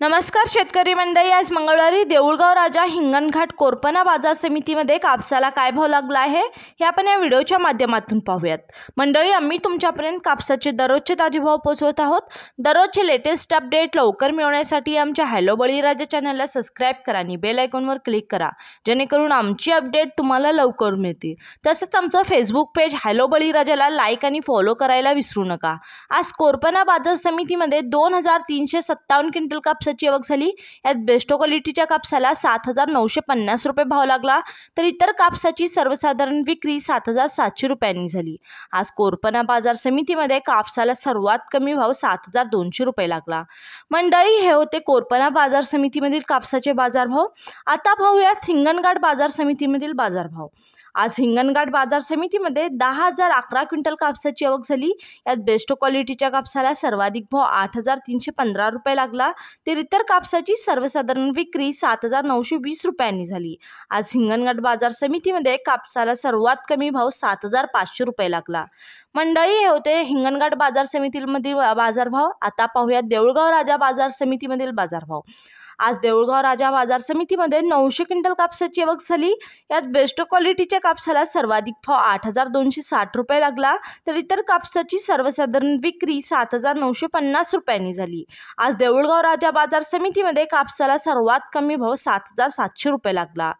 नमस्कार शेतकरी मंडळी आज मंगळवारी देऊळगाव राजा हिंगणघाट कोरपना बाजार समितीमध्ये कापसाला काय भाव लागला आहे हे आपण या व्हिडिओच्या माध्यमातून पाहूयात मंडळी आम्ही तुमच्यापर्यंत कापसाचे दररोजचे ताजे भाव पोचवत आहोत दररोजचे लेटेस्ट अपडेट लवकर मिळवण्यासाठी आमच्या हॅलो बळीराजा चॅनलला सबस्क्राईब करा आणि बेल आयकॉनवर क्लिक करा जेणेकरून आमची अपडेट तुम्हाला लवकर मिळतील तसंच आमचं फेसबुक पेज हॅलो बळीराजाला लाईक आणि फॉलो करायला विसरू नका आज कोरपना बाजार समितीमध्ये दोन हजार तीनशे सत्तावन्न क्विंटल कापसा कापसाची आवक झाली यात बेस्टो क्वालिटीच्या कापसाला सात हजार नऊशे पन्नास रुपये भाव लागला तर इतर कापसाची सर्वसाधारण विक्री सात हजार सातशे रुपयांनी झाली आज कोरपना बाजार समितीमध्ये कापसाला सर्वात कमी भाव सात हजार दोनशे रुपये लागला मंडळी हे होते कोरपना बाजार समितीमधील कापसाचे बाजारभाव आता पाहूयात हिंगणघाट बाजार समितीमधील बाजारभाव आज हिंगणघाट बाजार समितीमध्ये दहा हजार अकरा क्विंटल कापसाची आवक झाली यात बेस्टो क्वालिटीच्या कापसाला सर्वाधिक भाव आठ हजार तीनशे पंधरा रुपये लागला ते शेतकरी कापसाची सर्वसाधारण विक्री सात हजार नऊशे वीस रुपयांनी झाली आज हिंगणघाट बाजार समितीमध्ये कापसाला सर्वात कमी भाव सात हजार पाचशे रुपये लागला मंडळी हे होते हिंगणघाट बाजार समितीमधील बाजारभाव आता पाहूया देऊळगाव राजा बाजार समितीमधील बाजारभाव आज देऊळगाव राजा बाजार समितीमध्ये नऊशे क्विंटल कापसाची आवक झाली यात बेस्ट क्वालिटीच्या कापसाला सर्वाधिक भाव आठ हजार दोनशे साठ रुपये लागला तर इतर कापसाची सर्वसाधारण विक्री सात हजार नऊशे पन्नास रुपयांनी झाली आज देऊळगाव राजा बाजार समितीमध्ये कापसाला सर्वात कमी भाव सात हजार सातशे रुपये लागला